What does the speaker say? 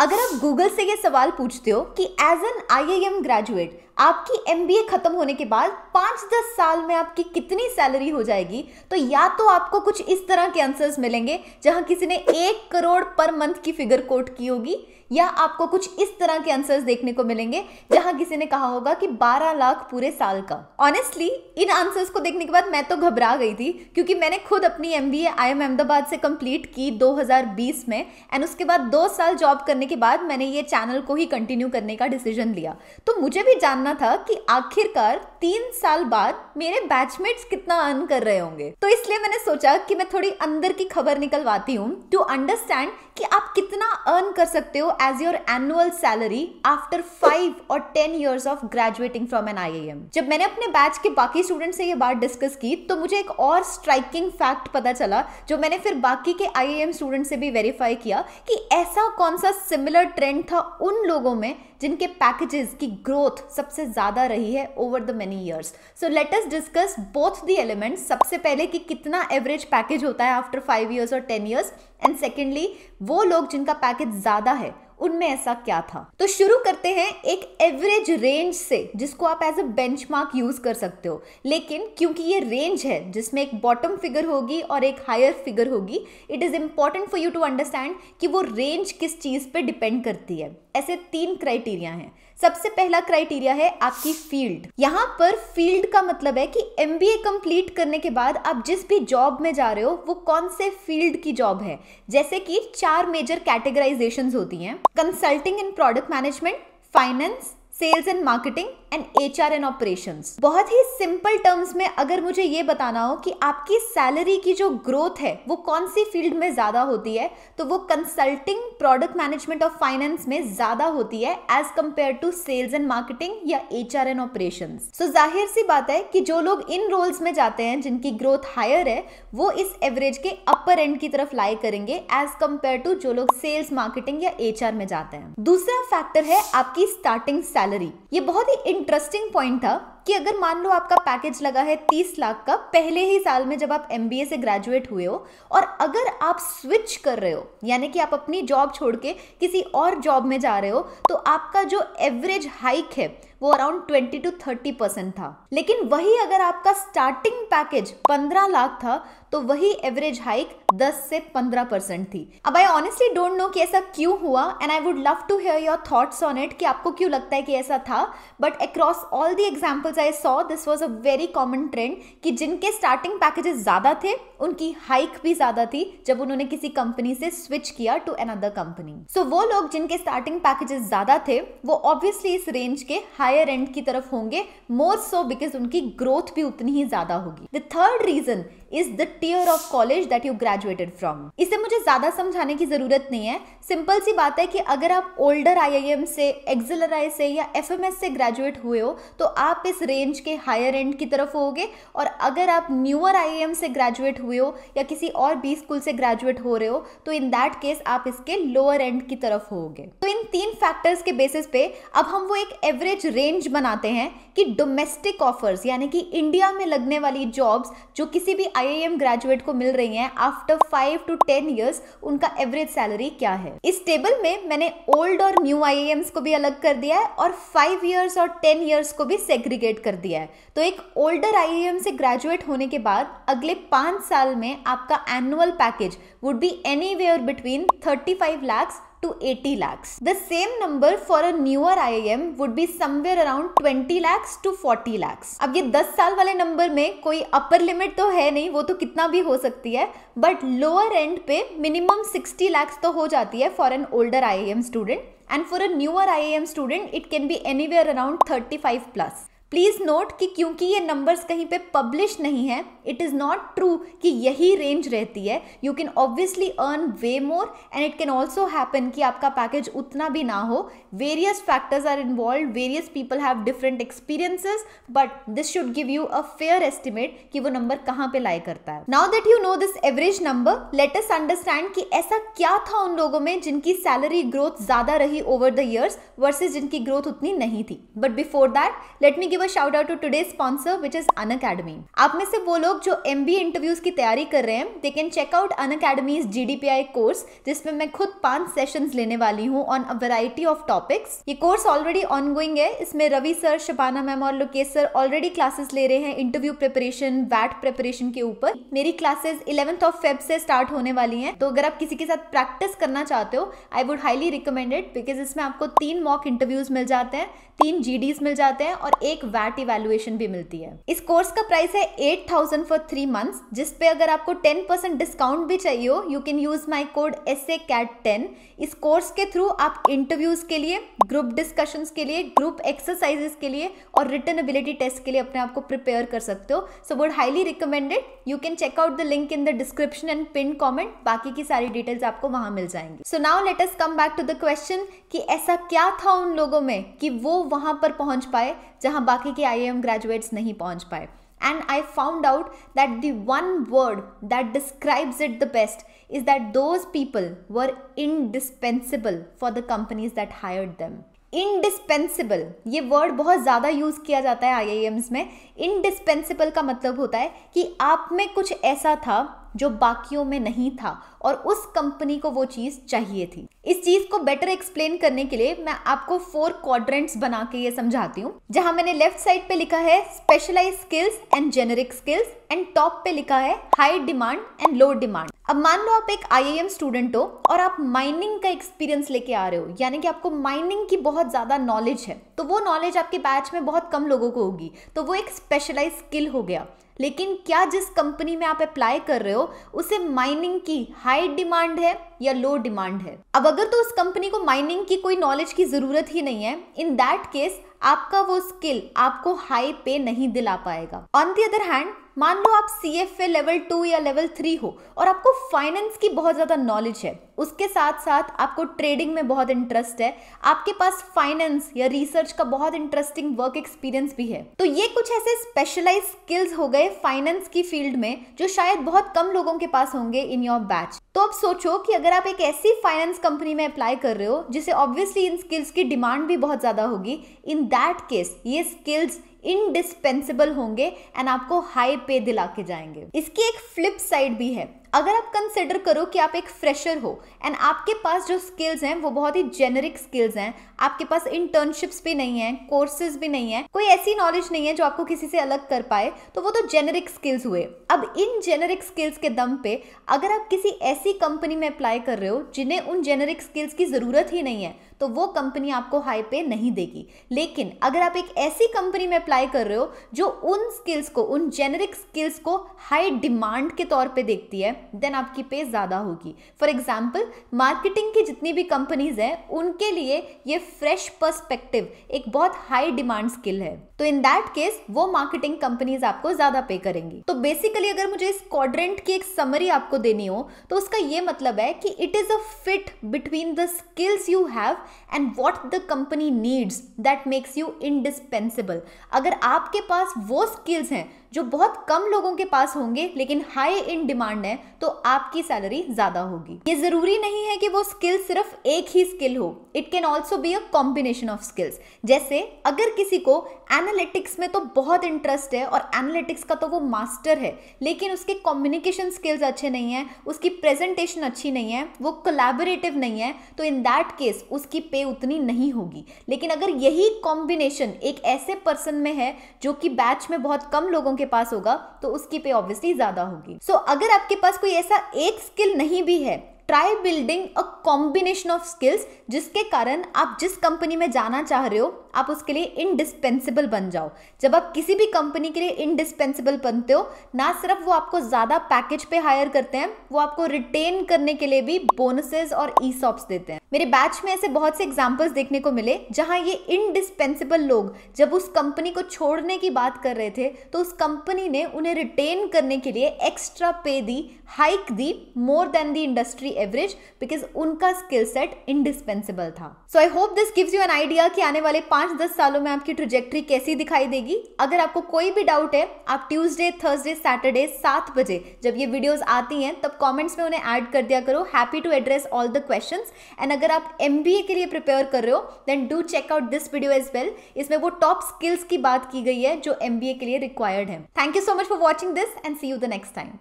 अगर आप गूगल से ये सवाल पूछते हो कि as an I I M graduate आपकी एम ख़त्म होने के बाद पाँच दस साल में आपकी कितनी सैलरी हो जाएगी तो या तो आपको कुछ इस तरह के आंसर्स मिलेंगे जहां किसी ने एक करोड़ पर मंथ की फिगर कोट की होगी या आपको कुछ इस तरह के आंसर्स देखने को मिलेंगे जहां किसी ने कहा होगा कि 12 लाख पूरे साल का ऑनेस्टली इन आंसर्स को देखने के बाद मैं तो घबरा गई थी क्योंकि मैंने खुद अपनी एम बी एम अहमदाबाद से कंप्लीट की 2020 में एंड उसके बाद दो साल जॉब करने के बाद मैंने ये चैनल को ही कंटिन्यू करने का डिसीजन लिया तो मुझे भी जानना जानना था कि आखिरकार तीन साल बाद मेरे बैचमेट्स कितना अर्न कर रहे होंगे तो इसलिए मैंने सोचा कि मैं थोड़ी अंदर की खबर निकलवाती हूँ टू अंडरस्टैंड कि आप कितना अर्न कर सकते हो as your annual salary after five और ten years of graduating from an I जब मैंने अपने बैच के बाकी स्टूडेंट से ये बात डिस्कस की तो मुझे एक और स्ट्राइकिंग फैक्ट पता चला जो मैंने फिर बाकी के आई स्टूडेंट से भी वेरीफाई किया कि ऐसा कौन सा सिमिलर ट्रेंड था उन लोगों में जिनके पैकेजेस की ग्रोथ सबसे ज़्यादा रही है over the many years so let us discuss both the elements सबसे पहले कि कितना एवरेज पैकेज होता है आफ्टर फाइव ईयर्स और टेन ईयर्स एंड सेकेंडली वो लोग जिनका पैकेज ज़्यादा है उनमें ऐसा क्या था तो शुरू करते हैं एक एवरेज रेंज से जिसको आप एज अ बेंच यूज कर सकते हो लेकिन क्योंकि ये रेंज है जिसमें एक बॉटम फिगर होगी और एक हायर फिगर होगी it is important for you to understand कि वो रेंज किस चीज पे डिपेंड करती है ऐसे तीन क्राइटेरिया हैं सबसे पहला क्राइटेरिया है आपकी फील्ड यहाँ पर फील्ड का मतलब है कि एम बी ए कंप्लीट करने के बाद आप जिस भी जॉब में जा रहे हो वो कौन से फील्ड की जॉब है जैसे कि चार मेजर कैटेगराइजेशन होती हैं consulting in product management finance sales and marketing and H R and operation बहुत ही सिंपल टर्म्स में अगर मुझे ये बताना हो कि आपकी सैलरी की जो ग्रोथ है वो कौन सी फील्ड में ज्यादा होती है तो वो कंसल्टिंग प्रोडक्ट मैनेजमेंट और फाइनेंस में ज्यादा होती है as compare to sales and marketing या H R and operation so जाहिर सी बात है कि जो लोग इन रोल्स में जाते हैं जिनकी ग्रोथ हायर है वो इस एवरेज के अपर एंड की तरफ लाई करेंगे एज कम्पेयर टू जो लोग सेल्स मार्केटिंग या एच में जाते हैं दूसरा फैक्टर है आपकी स्टार्टिंग सैलरी ये बहुत ही इंटरेस्टिंग पॉइंट था कि अगर मान लो आपका पैकेज लगा है तीस लाख का पहले ही साल में जब आप एम से ग्रेजुएट हुए हो और अगर आप स्विच कर रहे हो यानी कि आप अपनी जॉब छोड़ के किसी और जॉब में जा रहे हो तो आपका जो एवरेज हाइक है वो around twenty to thirty percent था लेकिन वही अगर आपका स्टार्टिंग पैकेज पंद्रह लाख था तो वही एवरेज हाइक 10 से 15 परसेंट थी अब आई ऑनेस्टली डोंट नो कि ऐसा क्यों हुआ and I would love to hear your thoughts on it कि आपको क्यों लगता है कि ऐसा था but across all the examples I saw this was a very common trend कि जिनके स्टार्टिंग पैकेजेस ज़्यादा थे उनकी हाइक भी ज़्यादा थी जब उन्होंने किसी कंपनी से स्विच किया टू अनदर कंपनी सो वो लोग जिनके स्टार्टिंग पैकेजेस ज़्यादा थे वो ऑब्वियसली इस रेंज के हायर एंड की तरफ होंगे मोर सो बिकॉज उनकी ग्रोथ भी उतनी ही ज़्यादा होगी the third reason is the tier of college that you graduated from इसे मुझे ज्यादा समझाने की जरूरत नहीं है सिंपल सी बात है कि अगर आप ओल्डर आईआईएम से एक्सिलराई से या एफएमएस से ग्रेजुएट हुए हो तो आप इस रेंज के हायर एंड की तरफ होगे और अगर आप न्यूअर आईआईएम से ग्रेजुएट हुए हो या किसी और बी स्कूल से ग्रेजुएट हो रहे हो तो इन दैट केस आप इसके लोअर एंड की तरफ होगे तो इन तीन फैक्टर्स के बेसिस पे अब हम वो एक एवरेज रेंज बनाते हैं कि डोमेस्टिक ऑफर्स यानी कि इंडिया में लगने वाली जॉब्स जो किसी भी आई आई ग्रेजुएट को मिल रही हैं after five to ten years उनका एवरेज सैलरी क्या है इस टेबल में मैंने ओल्ड और न्यू आई को भी अलग कर दिया है और फाइव ईयर्स और टेन ईयर्स को भी सेग्रीगेट कर दिया है तो एक ओल्डर आई से ग्रेजुएट होने के बाद अगले पांच साल में आपका annual package would be any between thirty five lakhs to 80 lakhs. The same number for a newer IIM would be somewhere around 20 lakhs to 40 lakhs. अब ये 10 साल वाले नंबर में कोई अपर लिमिट तो है नहीं वो तो कितना भी हो सकती है बट लोअर एंड पे मिनिमम 60 lakhs तो हो जाती है for an older IIM student and for a newer IIM student it can be anywhere around 35 plus please note कि क्योंकि ये नंबर्स कहीं पे पब्लिश नहीं है इट इज़ नॉट ट्रू कि यही रेंज रहती है you can obviously earn way more and it can also happen कि आपका पैकेज उतना भी ना हो various factors are involve various people have different experiences but this should give you a fair estimate कि वो नंबर कहाँ पे लाई करता है now that you know this average number let's understand कि ऐसा क्या था उन लोगों में जिनकी सैलरी ग्रोथ ज़्यादा रही ओवर द ईयर्स वर्सेज जिनकी ग्रोथ उतनी नहीं थी but before that let me give give a shout out to today sponsor which is Unacademy आप में से वो लोग जो एम बी इंटरव्यूज की तैयारी कर रहे हैं they can check out Unacademy's G D P I course जिसमें मैं खुद पांच सेशन लेने वाली हूँ on a variety of topics ये कोर्स ऑलरेडी ऑन गोइंग है इसमें रवि सर शबाना मैम और लोकेश सर ऑलरेडी क्लासेस ले रहे हैं इंटरव्यू प्रिपरेशन वैट प्रिपरेशन के ऊपर मेरी क्लासेस इलेवेंथ ऑफ फेब से स्टार्ट होने वाली हैं तो अगर आप किसी के साथ प्रैक्टिस करना चाहते हो I would highly recommended because इसमें आपको तीन मॉक इंटरव्यूज मिल जाते हैं तीन जी मिल जाते हैं और एक वैट इवेल्युएशन भी मिलती है इस कोर्स का प्राइस है eight thousand for three months जिसपे अगर आपको टेन परसेंट डिस्काउंट भी चाहिए हो you can use my code S A CAT ten इस कोर्स के थ्रू आप इंटरव्यूज के लिए ग्रुप डिस्कशन के लिए ग्रुप एक्सरसाइजेस के लिए और रिटर्न एबिलिटी टेस्ट के लिए अपने आप को प्रिपेयर कर सकते हो so would highly recommended you can check out the link in the description and pin comment बाकी की सारी डिटेल्स आपको वहां मिल जाएंगी so now let us come back to the question कि ऐसा क्या था उन लोगों में कि वो वहां पर पहुंच पाए जहाँ बाकी के आई एम ग्रेजुएट्स नहीं पहुँच पाए and I found out that the one word that describes it the best is that those people were indispensable for the companies that hired them indispensable ये वर्ड बहुत ज़्यादा यूज़ किया जाता है आई आई AIIMS में इनडिस्पेंसिबल का मतलब होता है कि आप में कुछ ऐसा था जो बाकियों में नहीं था और उस कंपनी को वो चीज़ चाहिए थी चीज को बेटर एक्सप्लेन करने के लिए मैं आपको फोर क्वाड्रेंट्स बना के ये समझाती हूँ जहां मैंने लेफ्ट साइड पे लिखा है specialise skills and generic skills and top पे लिखा है high demand and low demand अब मान लो आप एक एम स्टूडेंट हो और आप माइनिंग का एक्सपीरियंस लेके आ रहे हो यानी कि आपको माइनिंग की बहुत ज़्यादा नॉलेज है तो वो नॉलेज आपके बैच में बहुत कम लोगों को होगी तो वो एक स्पेशलाइज स्किल हो गया लेकिन क्या जिस कंपनी में आप अप्लाई कर रहे हो उसे माइनिंग की हाई डिमांड है या लो डिमांड है अब अगर तो उस कंपनी को माइनिंग की कोई नॉलेज की जरूरत ही नहीं है इन दैट केस आपका वो स्किल आपको हाई पे नहीं दिला पाएगा ऑन दी अदर हैंड मान लो आप C F A level two या लेवल थ्री हो और आपको फाइनेंस की बहुत ज़्यादा नॉलेज है उसके साथ साथ आपको ट्रेडिंग में बहुत इंटरेस्ट है आपके पास फाइनेंस या रिसर्च का बहुत इंटरेस्टिंग वर्क एक्सपीरियंस भी है तो ये कुछ ऐसे स्पेशलाइज स्किल्स हो गए फाइनेंस की फील्ड में जो शायद बहुत कम लोगों के पास होंगे इन योर बैच तो अब सोचो कि अगर आप एक ऐसी फाइनेंस कंपनी में अप्लाई कर रहे हो जिसे ऑब्वियसली इन स्किल्स की डिमांड भी बहुत ज़्यादा होगी इन दैट केस ये स्किल्स इनडिस्पेंसेबल होंगे एंड आपको हाई पे दिला के जाएंगे इसकी एक फ्लिप साइड भी है अगर आप कंसिडर करो कि आप एक फ्रेशर हो एंड आपके पास जो स्किल्स हैं वो बहुत ही जेनरिक स्किल्स हैं आपके पास इंटर्नशिप्स भी नहीं है कोर्सेज भी नहीं है कोई ऐसी नॉलेज नहीं है जो आपको किसी से अलग कर पाए तो वो तो जेनरिक स्किल्स हुए अब इन जेनरिक स्किल्स के दम पे अगर आप किसी ऐसी कंपनी में अप्लाई कर रहे हो जिन्हें उन जेनरिक स्किल्स की ज़रूरत ही नहीं है तो वो कंपनी आपको हाई पे नहीं देगी लेकिन अगर आप एक ऐसी कंपनी में अप्लाई कर रहे हो जो उन स्किल्स को उन जेनरिक स्किल्स को हाई डिमांड के तौर पे देखती है देन आपकी पे ज़्यादा होगी फॉर एग्जाम्पल मार्केटिंग की जितनी भी कंपनीज हैं उनके लिए ये फ्रेश पर्सपेक्टिव एक बहुत हाई डिमांड स्किल है तो इन दैट केस वो मार्केटिंग कंपनीज आपको ज़्यादा पे करेंगी तो बेसिकली अगर मुझे इस क्वाड्रेंट की एक समरी आपको देनी हो तो उसका ये मतलब है कि it is a fit between the skills you have and what the company needs that makes you indispensable अगर आपके पास वो स्किल्स हैं जो बहुत कम लोगों के पास होंगे लेकिन हाई इन डिमांड है तो आपकी सैलरी ज़्यादा होगी ये ज़रूरी नहीं है कि वो स्किल सिर्फ एक ही स्किल हो it can also be a combination of skills जैसे अगर किसी को एनालिटिक्स में तो बहुत इंटरेस्ट है और एनालिटिक्स का तो वो मास्टर है लेकिन उसके कम्युनिकेशन स्किल्स अच्छे नहीं है उसकी प्रेजेंटेशन अच्छी नहीं है वो कोलैबोरेटिव नहीं है तो इन दैट केस उसकी पे उतनी नहीं होगी लेकिन अगर यही कॉम्बिनेशन एक ऐसे पर्सन में है जो कि बैच में बहुत कम लोगों के पास होगा तो उसकी पे ऑब्वियसली ज़्यादा होगी सो so, अगर आपके पास कोई कोई ऐसा एक स्किल नहीं भी है try building a combination of skills जिसके कारण आप जिस कंपनी में जाना चाह रहे हो आप उसके लिए इनडिस्पेंसिबल बन जाओ जब आप किसी भी कंपनी के लिए इनडिस्पेंसिबल बनते हो ना सिर्फ वो आपको ज़्यादा पैकेज पे हायर करते हैं वो आपको रिटेन करने के लिए भी बोनसेस और ई देते हैं मेरे बैच में ऐसे बहुत से एग्जाम्पल्स देखने को मिले जहाँ ये इनडिस्पेंसिबल लोग जब उस कंपनी को छोड़ने की बात कर रहे थे तो उस कंपनी ने उन्हें रिटेन करने के लिए extra pay the hike the more than the industry average because उनका स्किल सेट इंडिस्पेंसिबल था so I hope this gives you an idea कि आने वाले पांच दस सालों में आपकी ट्रोजेक्ट्री कैसी दिखाई देगी अगर आपको कोई भी डाउट है आप ट्यूजडे थर्सडे सैटरडे सात बजे जब ये वीडियोज आती हैं तब कॉमेंट्स में उन्हें ऐड कर दिया करो happy to address all the question and अगर आप एम के लिए प्रिपेयर कर रहे हो then do check out this video as well इसमें वो टॉप स्किल्स की बात की गई है जो एम के लिए रिक्वायर्ड है thank you so much for watching this and see you the next time